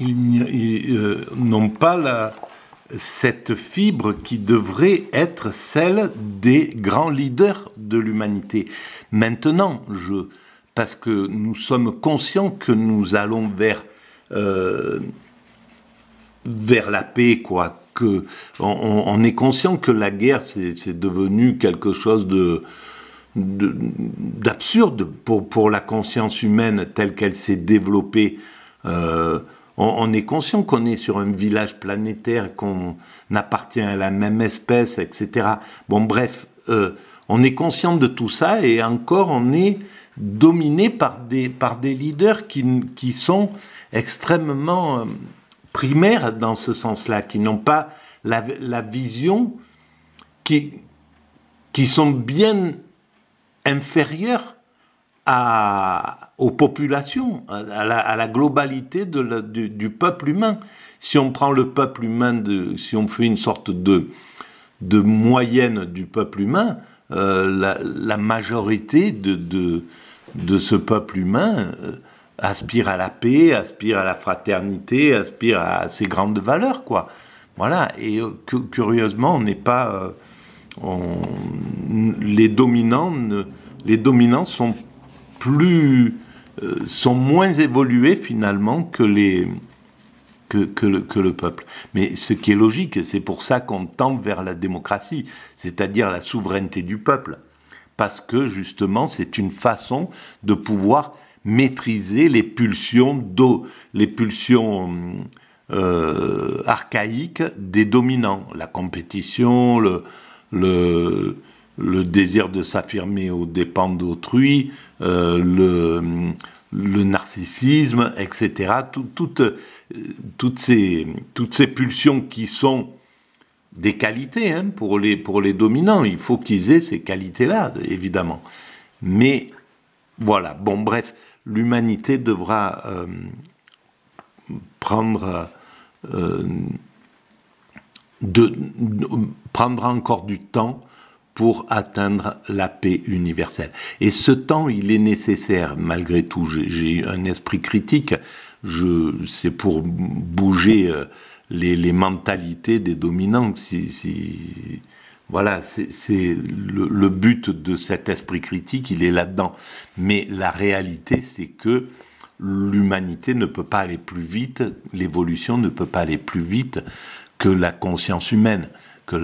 ils, euh, n'ont pas cette fibre qui devrait être celle des grands leaders de l'humanité. Maintenant, je, parce que nous sommes conscients que nous allons vers, euh, vers la paix, quoi. Que on, est conscient que la guerre, c'est devenu quelque chose de, d'absurde pour, pour la conscience humaine telle qu'elle s'est développée. Euh, on, est conscient qu'on est sur un village planétaire, qu'on appartient à la même espèce, etc. Bon, bref, euh, on est conscient de tout ça et encore on est dominé par des, leaders qui, sont extrêmement euh, primaires dans ce sens-là, qui n'ont pas la, vision, qui sont bien inférieurs à, aux populations, à la, globalité de du, peuple humain. Si on prend le peuple humain, de, si on fait une sorte de, de moyenne du peuple humain, euh, la, majorité de, de, ce peuple humain euh, aspire à la paix, aspire à la fraternité, aspire à ces grandes valeurs, quoi. Voilà. Et euh, curieusement, on n'est pas, on, les dominants, ne, les dominants sont plus euh, sont moins évolués finalement que les que, que, le, que, le, peuple. Mais ce qui est logique, c'est pour ça qu'on tend vers la démocratie, c'est-à-dire la souveraineté du peuple. Parce que justement, c'est une façon de pouvoir maîtriser les pulsions d'eau, les pulsions euh, archaïques des dominants, la compétition, le le désir de s'affirmer aux dépens d'autrui, euh, le, le, narcissisme, etc. toutes, toutes, ces, toutes ces pulsions qui sont des qualités hein, pour, les, pour les dominants. Il faut qu'ils aient ces qualités-là, évidemment. Mais voilà, bon, bref, l'humanité devra euh, prendre... Euh, de, prendre encore du temps pour atteindre la paix universelle. Et ce temps, il est nécessaire malgré tout. J'ai un esprit critique. Je, c'est pour bouger euh, les, mentalités des dominants. Si, voilà, c'est le, but de cet esprit critique, il est là-dedans. Mais la réalité, c'est que l'humanité ne peut pas aller plus vite, l'évolution ne peut pas aller plus vite que la conscience humaine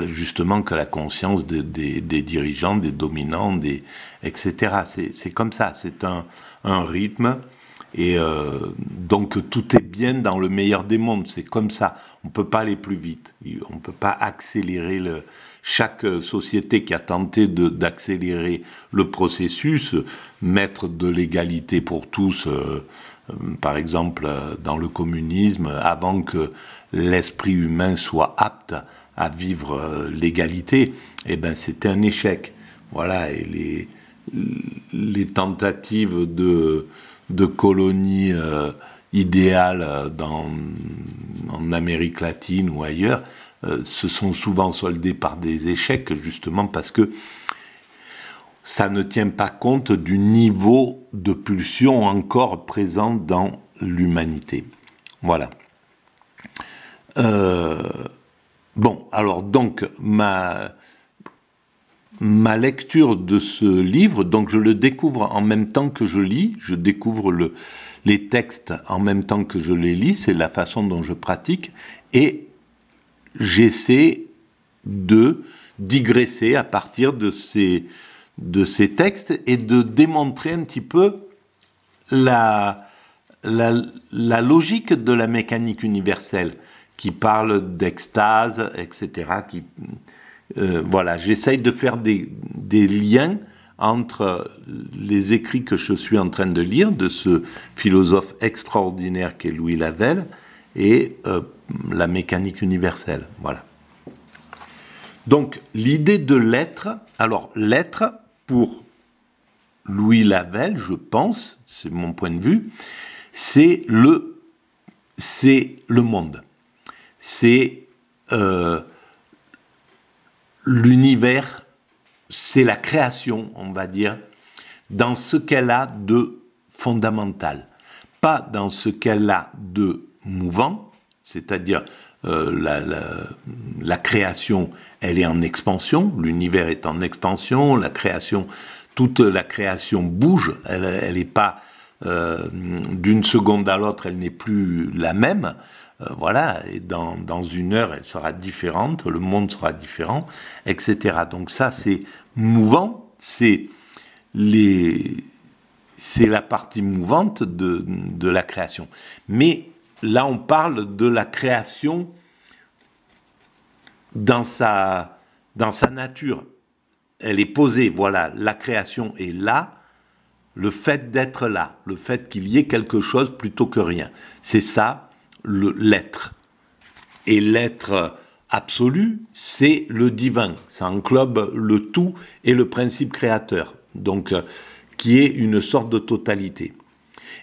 justement que la conscience des dirigeants, des dominants, etc. C'est comme ça, c'est un, rythme. Et euh, donc tout est bien dans le meilleur des mondes, c'est comme ça. On ne peut pas aller plus vite, on ne peut pas accélérer Chaque société qui a tenté d'accélérer le processus, mettre de l'égalité pour tous, euh, par exemple euh, dans le communisme, avant que l'esprit humain soit apte à vivre euh, l'égalité, et eh ben, c'était un échec. Voilà, et les, les tentatives de, de colonies euh, idéales euh, dans, en Amérique latine ou ailleurs se sont souvent soldées par des échecs, justement parce que ça ne tient pas compte du niveau de pulsion encore présent dans l'humanité. Voilà. Euh, Bon, alors donc ma lecture de ce livre, donc je le découvre en même temps que je lis, je découvre les textes en même temps que je les lis, c'est la façon dont je pratique, et j'essaie de digresser à partir de ces, textes et de démontrer un petit peu la logique de la mécanique universelle qui parle d'extase, etc. Euh, voilà, j'essaye de faire des, liens entre les écrits que je suis en train de lire de ce philosophe extraordinaire qu'est Louis Lavelle et euh, la mécanique universelle. Voilà. Donc l'idée de l'être, alors l'être pour Louis Lavelle, je pense, c'est mon point de vue, c'est le c'est le monde c'est euh, l'univers, c'est la création, on va dire, dans ce qu'elle a de fondamental, pas dans ce qu'elle a de mouvant, c'est-à-dire euh, la, la, création, elle est en expansion, l'univers est en expansion, la création, toute la création bouge, elle n'est pas euh, d'une seconde à l'autre, elle n'est plus la même. Euh, voilà, et dans, une heure, elle sera différente, le monde sera différent, etc. Donc ça, c'est mouvant, c'est C'est la partie mouvante de, de, la création. Mais là, on parle de la création dans sa, dans sa nature. Elle est posée, voilà, la création est là, le fait d'être là, le fait qu'il y ait quelque chose plutôt que rien. C'est ça l'être. Et l'être absolu, c'est le divin. Ça englobe le tout et le principe créateur, donc euh, qui est une sorte de totalité.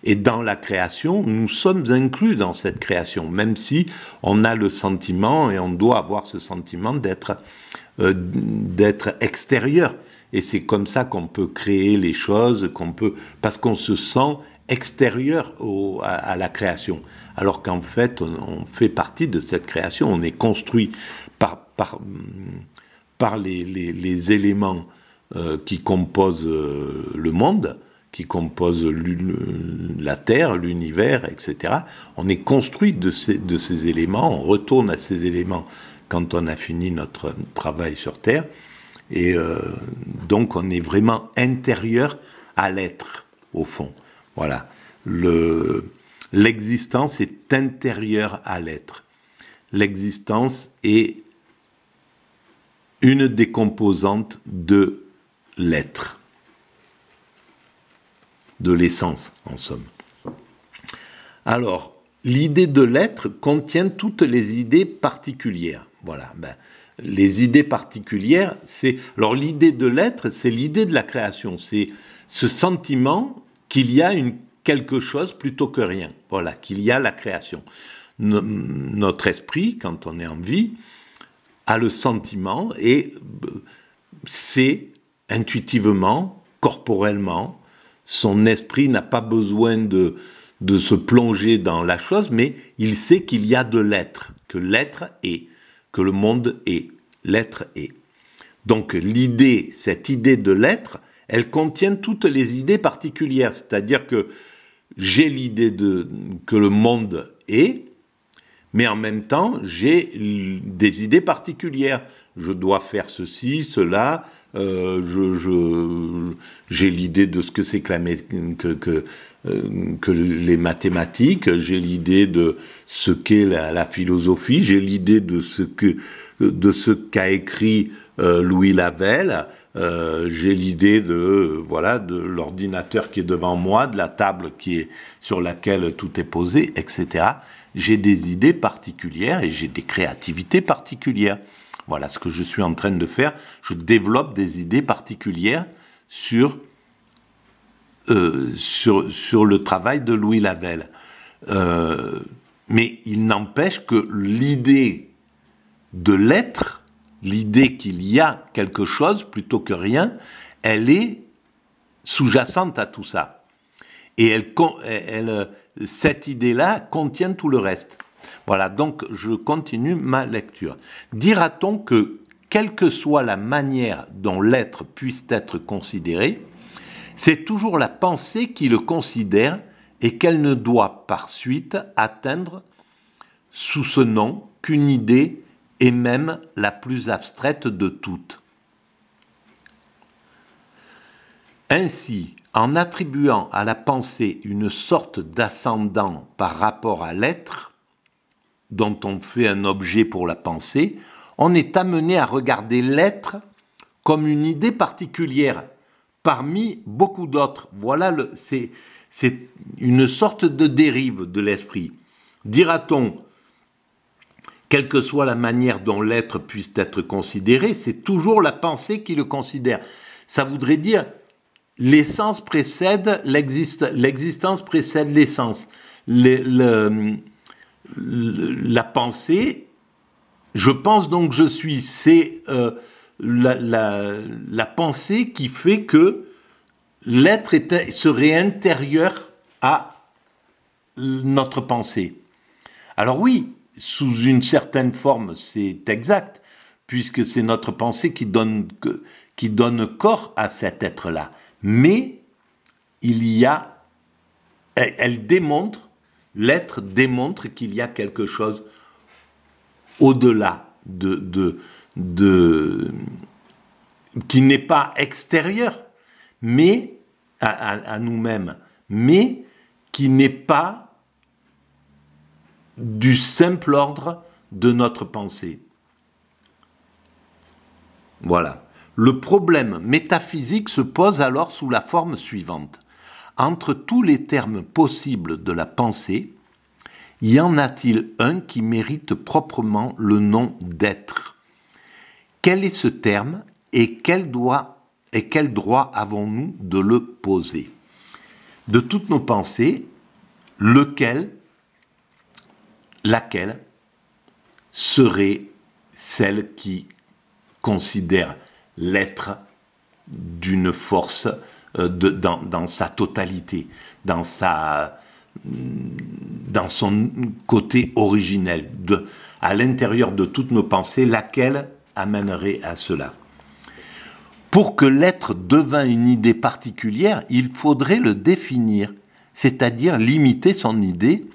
Et dans la création, nous sommes inclus dans cette création, même si on a le sentiment, et on doit avoir ce sentiment d'être euh, d'être extérieur. Et c'est comme ça qu'on peut créer les choses, qu'on peut, parce qu'on se sent extérieur à, la création. Alors qu'en fait, on, fait partie de cette création, on est construit par, par, par les, les, éléments euh, qui composent euh, le monde, qui composent la Terre, l'univers, etc. On est construit de ces, de ces éléments, on retourne à ces éléments quand on a fini notre travail sur Terre. Et euh, donc on est vraiment intérieur à l'être, au fond. Voilà. L'existence est intérieure à l'être. L'existence est une des composantes de l'être, de l'essence en somme. Alors, l'idée de l'être contient toutes les idées particulières. Voilà. Ben, les idées particulières, c'est alors l'idée de l'être, c'est l'idée de la création, c'est ce sentiment qu'il y a une quelque chose plutôt que rien. Voilà, qu'il y a la création. notre esprit, quand on est en vie, a le sentiment et euh, sait intuitivement, corporellement, son esprit n'a pas besoin de se plonger dans la chose, mais il sait qu'il y a de l'être, que l'être est, que le monde est, l'être est. Donc l'idée, cette idée de l'être, elles contiennent toutes les idées particulières. C'est-à-dire que j'ai l'idée que le monde est, mais en même temps, j'ai des idées particulières. Je dois faire ceci, cela. Euh, j'ai l'idée de ce que c'est euh, que, les mathématiques. J'ai l'idée de ce qu'est la, philosophie. J'ai l'idée de ce que de ce qu'a écrit euh, Louis Lavelle. Euh, j'ai l'idée de voilà de l'ordinateur qui est devant moi, de la table qui est sur laquelle tout est posé, etc. J'ai des idées particulières et j'ai des créativités particulières. Voilà ce que je suis en train de faire. Je développe des idées particulières sur euh, sur, sur le travail de Louis Lavelle. Euh, mais il n'empêche que l'idée de l'être l'idée qu'il y a quelque chose plutôt que rien, elle est sous-jacente à tout ça. Et elle, cette idée-là contient tout le reste. Voilà, donc je continue ma lecture. Dira-t-on que, quelle que soit la manière dont l'être puisse être considéré, c'est toujours la pensée qui le considère et qu'elle ne doit par suite atteindre sous ce nom qu'une idée et même la plus abstraite de toutes. Ainsi, en attribuant à la pensée une sorte d'ascendant par rapport à l'être, dont on fait un objet pour la pensée, on est amené à regarder l'être comme une idée particulière parmi beaucoup d'autres. Voilà, c'est une sorte de dérive de l'esprit. Dira-t-on, quelle que soit la manière dont l'être puisse être considéré, c'est toujours la pensée qui le considère. Ça voudrait dire l'essence précède l'existence précède l'essence. la pensée, je pense donc je suis, c'est euh, la, pensée qui fait que l'être serait intérieur à notre pensée. Alors oui, sous une certaine forme, c'est exact, puisque c'est notre pensée qui donne, qui donne corps à cet être-là. Mais il y a, elle, démontre, l'être démontre qu'il y a quelque chose au-delà de, qui n'est pas extérieur, mais à nous-mêmes, mais qui n'est pas du simple ordre de notre pensée. Voilà. Le problème métaphysique se pose alors sous la forme suivante. Entre tous les termes possibles de la pensée, y en a-t-il un qui mérite proprement le nom d'être Quel est ce terme et quel, droit avons-nous de le poser De toutes nos pensées, lequel laquelle serait celle qui considère l'être d'une force euh, dans, sa totalité, dans, son côté originel, à l'intérieur de toutes nos pensées, laquelle amènerait à cela. Pour que l'être devint une idée particulière, il faudrait le définir, c'est-à-dire limiter son idée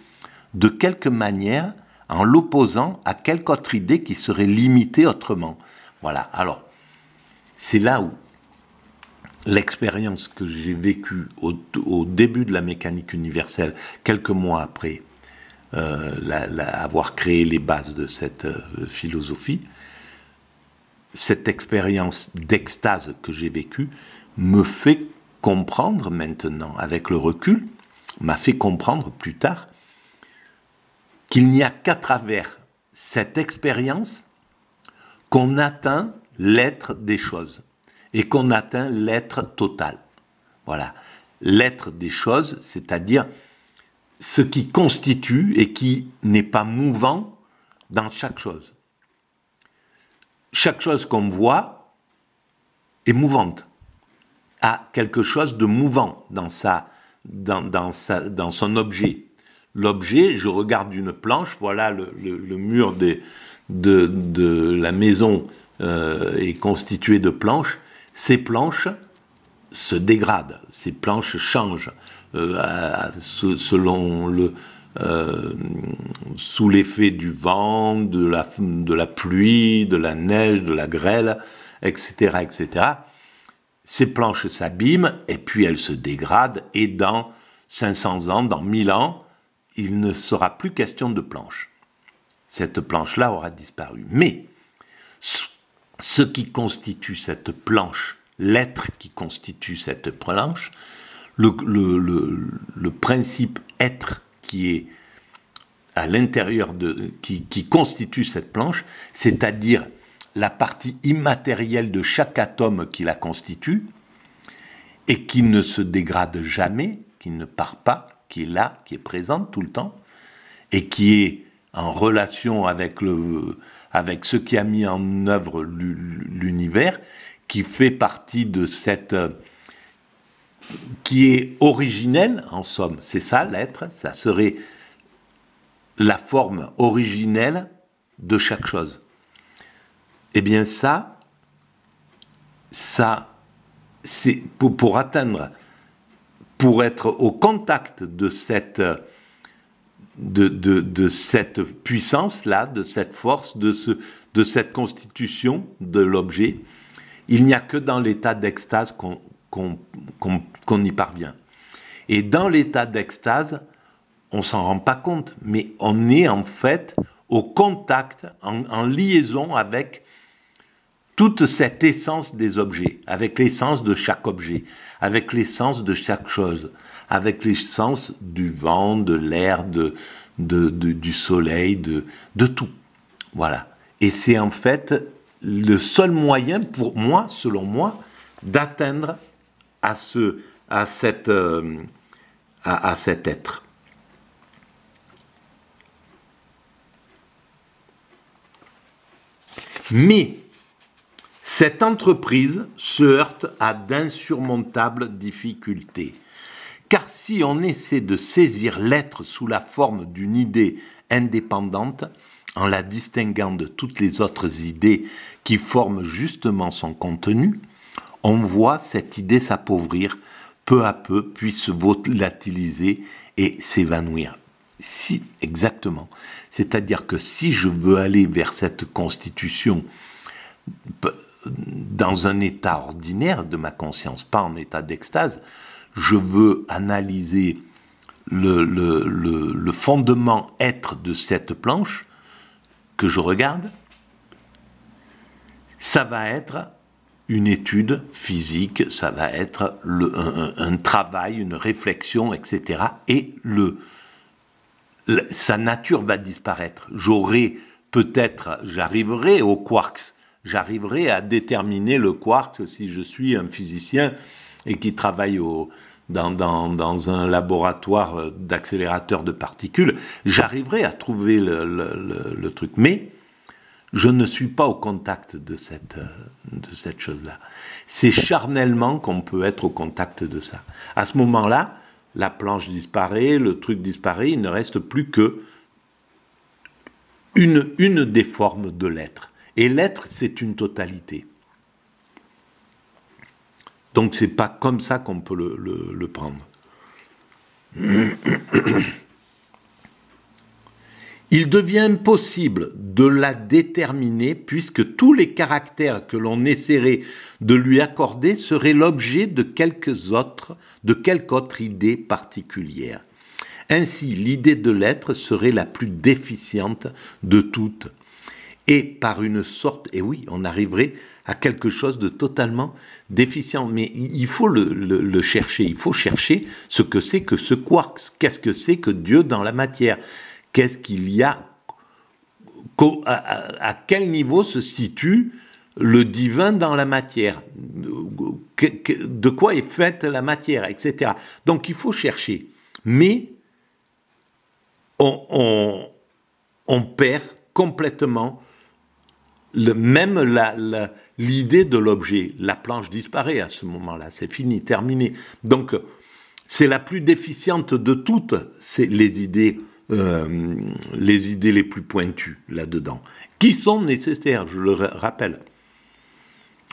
de quelque manière en l'opposant à quelque autre idée qui serait limitée autrement. Voilà, alors, c'est là où l'expérience que j'ai vécue au, début de la mécanique universelle, quelques mois après euh, avoir créé les bases de cette euh, philosophie, cette expérience d'extase que j'ai vécue me fait comprendre maintenant, avec le recul, m'a fait comprendre plus tard qu'il n'y a qu'à travers cette expérience qu'on atteint l'être des choses et qu'on atteint l'être total. Voilà, l'être des choses, c'est-à-dire ce qui constitue et qui n'est pas mouvant dans chaque chose. Chaque chose qu'on voit est mouvante, a quelque chose de mouvant dans, sa, dans, sa, dans son objet l'objet, je regarde une planche, voilà le, mur de, la maison euh, est constitué de planches, ces planches se dégradent, ces planches changent euh, selon le, euh, sous l'effet du vent, de la, de la, pluie, de la neige, de la grêle, etc. etc. Ces planches s'abîment et puis elles se dégradent et dans 500 ans, dans 1000 ans, il ne sera plus question de planche. Cette planche-là aura disparu. Mais ce qui constitue cette planche, l'être qui constitue cette planche, le, principe être qui est à l'intérieur de qui, constitue cette planche, c'est-à-dire la partie immatérielle de chaque atome qui la constitue et qui ne se dégrade jamais, qui ne part pas, qui est là, qui est présente tout le temps, et qui est en relation avec, le, avec ce qui a mis en œuvre l'univers, qui fait partie de cette... Euh, qui est originelle, en somme. C'est ça l'être, ça serait la forme originelle de chaque chose. Eh bien ça, ça, c'est pour, pour atteindre pour être au contact de cette, de, de, cette puissance-là, de cette force, de, ce, de cette constitution de l'objet, il n'y a que dans l'état d'extase qu'on qu qu'on y parvient. Et dans l'état d'extase, on s'en rend pas compte, mais on est en fait au contact, en liaison avec toute cette essence des objets, avec l'essence de chaque objet, avec l'essence de chaque chose, avec l'essence du vent, de l'air, de, du soleil, de, de tout. Voilà. Et c'est en fait le seul moyen pour moi, selon moi, d'atteindre à ce, à euh, à cet être. Mais cette entreprise se heurte à d'insurmontables difficultés. Car si on essaie de saisir l'être sous la forme d'une idée indépendante, en la distinguant de toutes les autres idées qui forment justement son contenu, on voit cette idée s'appauvrir peu à peu, puis se volatiliser et s'évanouir. Si, exactement. C'est-à-dire que si je veux aller vers cette constitution dans un état ordinaire de ma conscience, pas en état d'extase, je veux analyser le, fondement être de cette planche que je regarde, ça va être une étude physique, ça va être un, travail, une réflexion, etc. Et le, sa nature va disparaître. J'aurai peut-être, j'arriverai au quarks j'arriverai à déterminer le quark si je suis un physicien et qui travaille au, dans, un laboratoire d'accélérateur de particules, j'arriverai à trouver le, le, truc. Mais je ne suis pas au contact de cette, de cette chose-là. C'est charnellement qu'on peut être au contact de ça. À ce moment-là, la planche disparaît, le truc disparaît, il ne reste plus que une, une des formes de l'être. Et l'être, c'est une totalité. Donc c'est pas comme ça qu'on peut le, prendre. Il devient impossible de la déterminer puisque tous les caractères que l'on essaierait de lui accorder seraient l'objet de quelques autres, de quelque autre idée particulière. Ainsi, l'idée de l'être serait la plus déficiente de toutes et par une sorte, et oui, on arriverait à quelque chose de totalement déficient. Mais il faut le, chercher, il faut chercher ce que c'est que ce quark, qu'est-ce que c'est que Dieu dans la matière, qu'est-ce qu'il y a, à, quel niveau se situe le divin dans la matière, de quoi est faite la matière, etc. Donc il faut chercher. Mais on, on, on perd complètement même l'idée de l'objet, la planche disparaît à ce moment-là, c'est fini, terminé. Donc, c'est la plus déficiente de toutes c'est les idées, euh, les idées les plus pointues là-dedans, qui sont nécessaires, je le rappelle.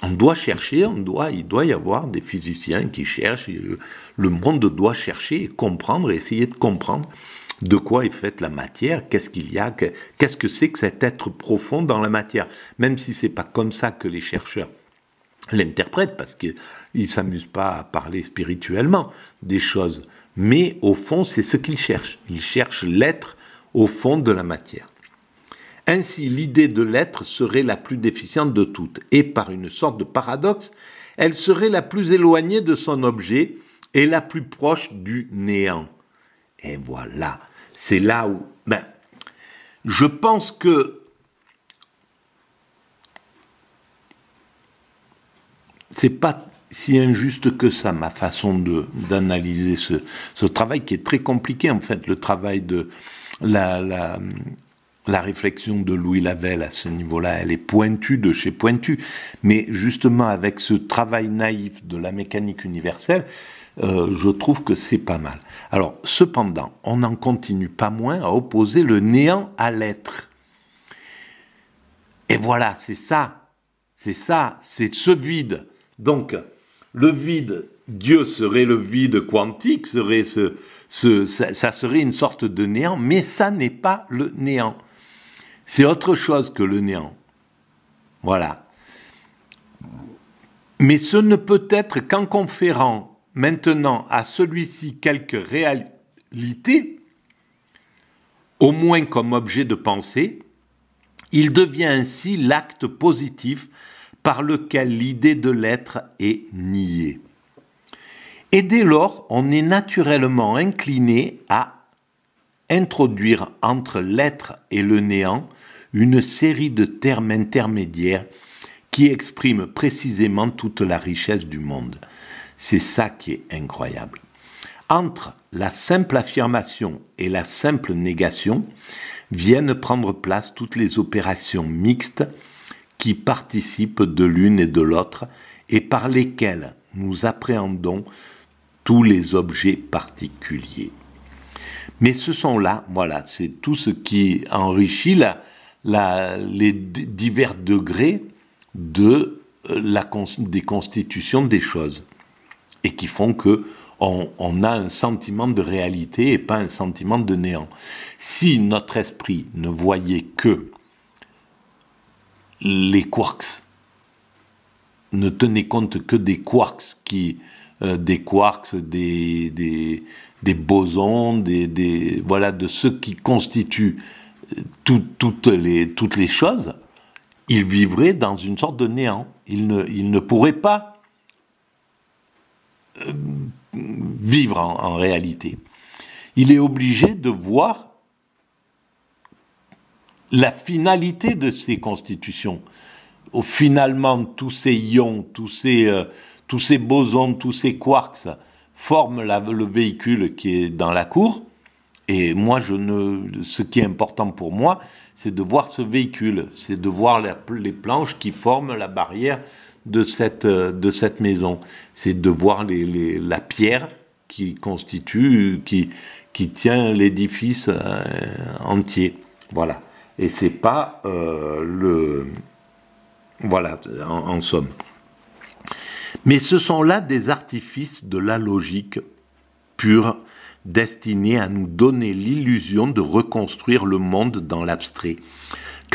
On doit chercher, on doit, il doit y avoir des physiciens qui cherchent, euh, le monde doit chercher, comprendre, essayer de comprendre de quoi est faite la matière, qu'est-ce qu'il y a, qu'est-ce que c'est que cet être profond dans la matière, même si ce n'est pas comme ça que les chercheurs l'interprètent, parce qu'ils ne s'amusent pas à parler spirituellement des choses, mais au fond, c'est ce qu'ils cherchent. Ils cherchent l'être au fond de la matière. Ainsi, l'idée de l'être serait la plus déficiente de toutes, et par une sorte de paradoxe, elle serait la plus éloignée de son objet et la plus proche du néant. Et voilà, c'est là où... Ben, je pense que c'est pas si injuste que ça, ma façon d'analyser ce, ce, travail qui est très compliqué, en fait, le travail de la, la, la, réflexion de Louis Lavelle à ce niveau-là, elle est pointue de chez pointue, mais justement avec ce travail naïf de la mécanique universelle, euh, je trouve que c'est pas mal. Alors, cependant, on n'en continue pas moins à opposer le néant à l'être. Et voilà, c'est ça, c'est ça, c'est ce vide. Donc, le vide, Dieu serait le vide quantique, serait ce, ça, ça serait une sorte de néant, mais ça n'est pas le néant. C'est autre chose que le néant. Voilà. Mais ce ne peut être qu'en conférant maintenant à celui-ci quelque réalité, au moins comme objet de pensée, il devient ainsi l'acte positif par lequel l'idée de l'être est niée. Et dès lors, on est naturellement incliné à introduire entre l'être et le néant une série de termes intermédiaires qui expriment précisément toute la richesse du monde. C'est ça qui est incroyable. Entre la simple affirmation et la simple négation viennent prendre place toutes les opérations mixtes qui participent de l'une et de l'autre et par lesquelles nous appréhendons tous les objets particuliers. Mais ce sont là, voilà, c'est tout ce qui enrichit les divers degrés de, euh, des constitutions des choses et qui font que on, a un sentiment de réalité et pas un sentiment de néant. Si notre esprit ne voyait que les quarks, ne tenait compte que des quarks qui euh, des quarks, des, des, bosons, des, voilà, de ce qui constitue euh, toutes, les, toutes les choses, il vivrait dans une sorte de néant. Il ne, il ne pourrait pas euh, vivre en, réalité. Il est obligé de voir la finalité de ces constitutions. Au, finalement, tous ces ions, tous ces, euh, tous ces bosons, tous ces quarks forment le véhicule qui est dans la cour. Et moi, je ne, ce qui est important pour moi, c'est de voir ce véhicule, c'est de voir les planches qui forment la barrière de cette, euh, de cette maison. C'est de voir la pierre qui constitue, qui, tient l'édifice euh, entier. Voilà. Et c'est pas euh, le. Voilà, en somme. Mais ce sont là des artifices de la logique pure destinés à nous donner l'illusion de reconstruire le monde dans l'abstrait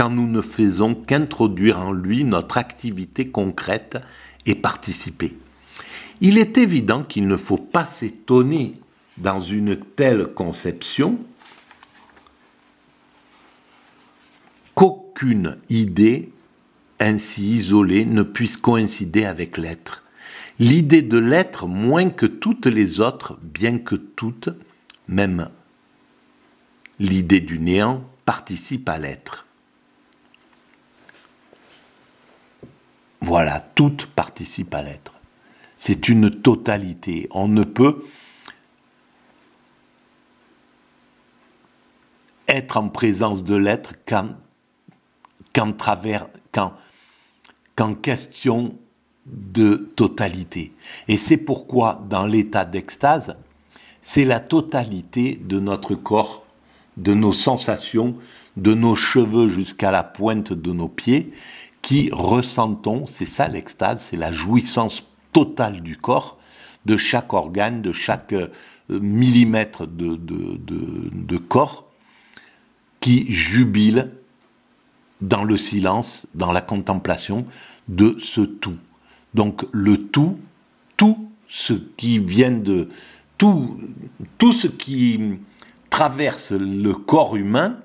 quand nous ne faisons qu'introduire en lui notre activité concrète et participer. Il est évident qu'il ne faut pas s'étonner dans une telle conception qu'aucune idée ainsi isolée ne puisse coïncider avec l'être. L'idée de l'être moins que toutes les autres, bien que toutes, même l'idée du néant, participe à l'être. Voilà, tout participe à l'être. C'est une totalité. On ne peut être en présence de l'être qu'en travers, question de totalité. Et c'est pourquoi dans l'état d'extase, c'est la totalité de notre corps, de nos sensations, de nos cheveux jusqu'à la pointe de nos pieds, qui ressentons, c'est ça l'extase, c'est la jouissance totale du corps, de chaque organe, de chaque euh, millimètre de, corps, qui jubile dans le silence, dans la contemplation de ce tout. Donc le tout, tout ce qui vient de... Tout, tout ce qui traverse le corps humain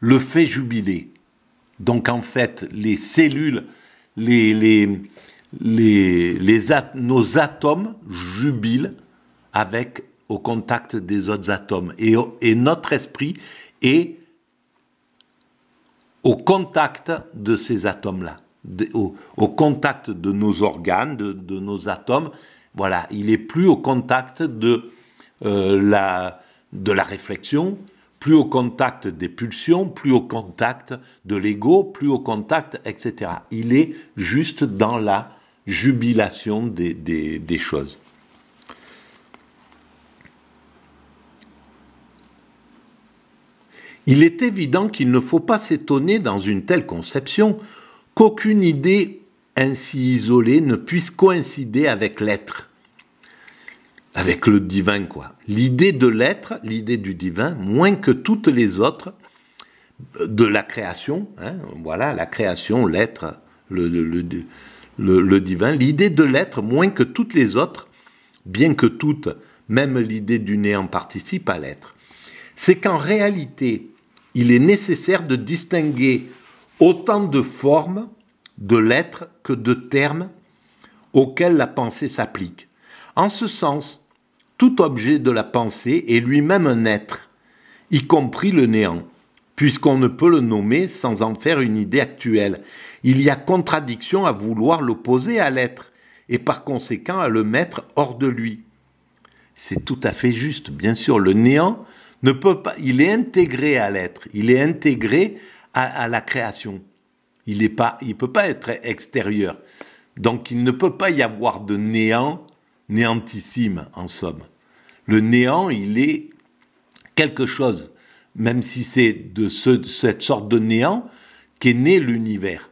le fait jubiler. Donc en fait, les cellules, les, les, nos atomes jubilent avec au contact des autres atomes. Et, notre esprit est au contact de ces atomes-là, au, contact de nos organes, de, nos atomes. Voilà, il est plus au contact de, euh, de la réflexion, plus au contact des pulsions, plus au contact de l'ego, plus au contact, etc. Il est juste dans la jubilation des, choses. Il est évident qu'il ne faut pas s'étonner dans une telle conception qu'aucune idée ainsi isolée ne puisse coïncider avec l'être avec le divin, quoi. L'idée de l'être, l'idée du divin, moins que toutes les autres euh, de la création, hein, voilà, la création, l'être, le, le, le, divin, l'idée de l'être, moins que toutes les autres, bien que toutes, même l'idée du néant participe à l'être, c'est qu'en réalité, il est nécessaire de distinguer autant de formes de l'être que de termes auxquels la pensée s'applique. En ce sens, tout objet de la pensée est lui-même un être, y compris le néant, puisqu'on ne peut le nommer sans en faire une idée actuelle. Il y a contradiction à vouloir l'opposer à l'être, et par conséquent à le mettre hors de lui. C'est tout à fait juste, bien sûr, le néant ne peut pas, il est intégré à l'être, il est intégré à, la création. Il ne pas, il peut pas être extérieur. Donc il ne peut pas y avoir de néant, néantissime en somme. Le néant, il est quelque chose, même si c'est de ce, cette sorte de néant qu'est né l'univers.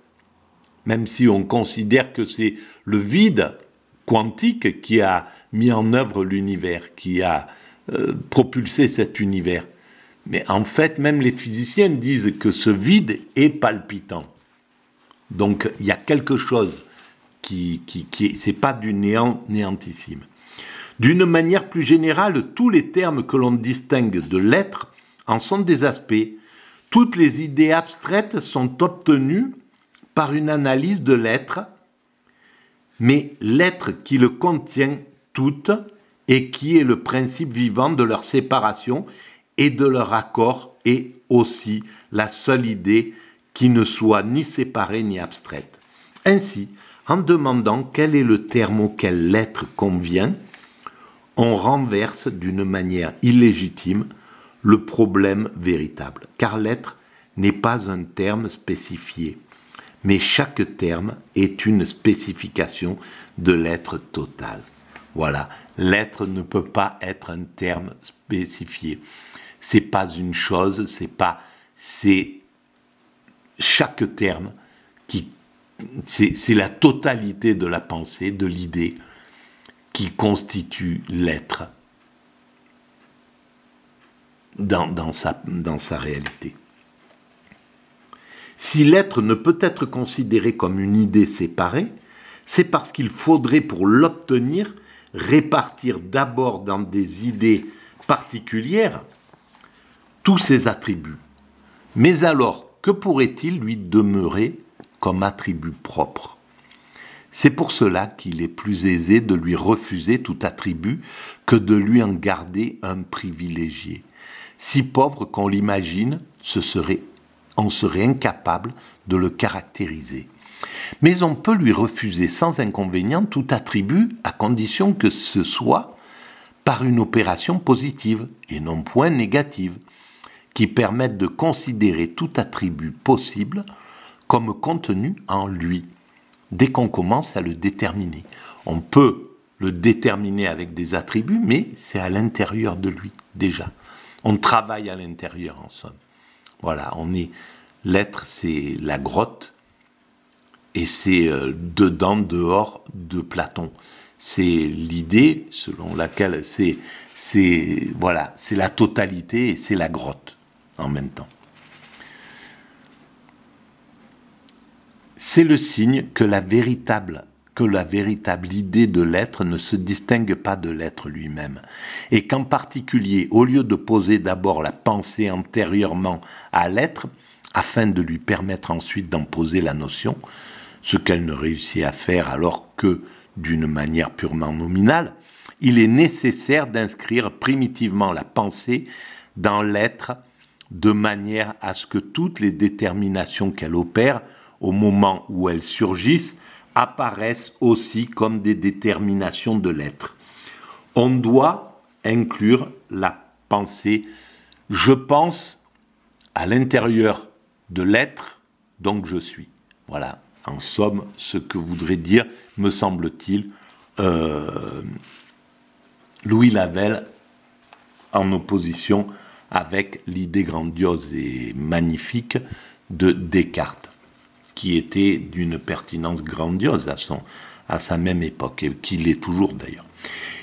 Même si on considère que c'est le vide quantique qui a mis en œuvre l'univers, qui a euh, propulsé cet univers. Mais en fait, même les physiciens disent que ce vide est palpitant. Donc il y a quelque chose qui, qui, qui c'est pas du néant néantissime. D'une manière plus générale, tous les termes que l'on distingue de l'être en sont des aspects. Toutes les idées abstraites sont obtenues par une analyse de l'être, mais l'être qui le contient toutes et qui est le principe vivant de leur séparation et de leur accord est aussi la seule idée qui ne soit ni séparée ni abstraite. Ainsi, en demandant quel est le terme auquel l'être convient, on renverse d'une manière illégitime le problème véritable, car l'être n'est pas un terme spécifié, mais chaque terme est une spécification de l'être total. Voilà, l'être ne peut pas être un terme spécifié. C'est pas une chose, c'est pas c'est chaque terme qui c'est la totalité de la pensée, de l'idée, qui constitue l'être dans, dans sa réalité. Si l'être ne peut être considéré comme une idée séparée, c'est parce qu'il faudrait pour l'obtenir répartir d'abord dans des idées particulières tous ses attributs. Mais alors, que pourrait-il lui demeurer comme attribut propre c'est pour cela qu'il est plus aisé de lui refuser tout attribut que de lui en garder un privilégié. Si pauvre qu'on l'imagine, on serait incapable de le caractériser. Mais on peut lui refuser sans inconvénient tout attribut à condition que ce soit par une opération positive et non point négative, qui permette de considérer tout attribut possible comme contenu en lui dès qu'on commence à le déterminer. On peut le déterminer avec des attributs, mais c'est à l'intérieur de lui déjà. On travaille à l'intérieur en somme. Voilà, on est l'être, c'est la grotte et c'est euh, dedans, dehors de Platon. C'est l'idée selon laquelle c'est voilà, c'est la totalité et c'est la grotte en même temps. c'est le signe que la véritable que la véritable idée de l'être ne se distingue pas de l'être lui-même, et qu'en particulier, au lieu de poser d'abord la pensée antérieurement à l'être, afin de lui permettre ensuite d'en poser la notion, ce qu'elle ne réussit à faire alors que, d'une manière purement nominale, il est nécessaire d'inscrire primitivement la pensée dans l'être de manière à ce que toutes les déterminations qu'elle opère au moment où elles surgissent, apparaissent aussi comme des déterminations de l'être. On doit inclure la pensée. Je pense à l'intérieur de l'être, donc je suis. Voilà, en somme, ce que voudrait dire, me semble-t-il, euh, Louis Lavelle en opposition avec l'idée grandiose et magnifique de Descartes qui était d'une pertinence grandiose à, son, à sa même époque, et qui l'est toujours d'ailleurs.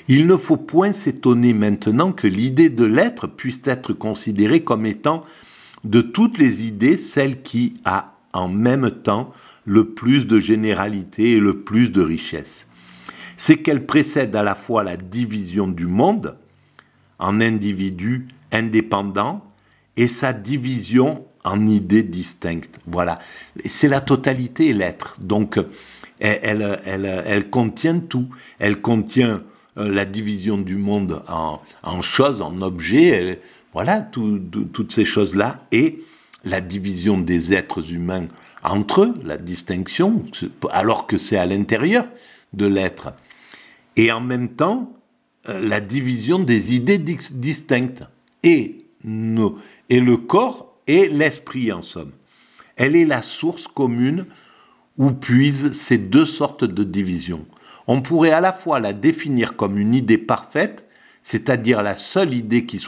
Il ne faut point s'étonner maintenant que l'idée de l'être puisse être considérée comme étant de toutes les idées celle qui a en même temps le plus de généralité et le plus de richesse. C'est qu'elle précède à la fois la division du monde en individus indépendants et sa division en idées distinctes. Voilà. C'est la totalité l'être. Donc, elle, elle, elle, contient tout. Elle contient euh, la division du monde en, choses, en objets, voilà, toutes ces choses-là, et la division des êtres humains entre eux, la distinction, alors que c'est à l'intérieur de l'être. Et en même temps, euh, la division des idées distinctes. Et, nos, et le corps et l'esprit en somme. Elle est la source commune où puisent ces deux sortes de divisions. On pourrait à la fois la définir comme une idée parfaite, c'est-à-dire la seule idée qui soit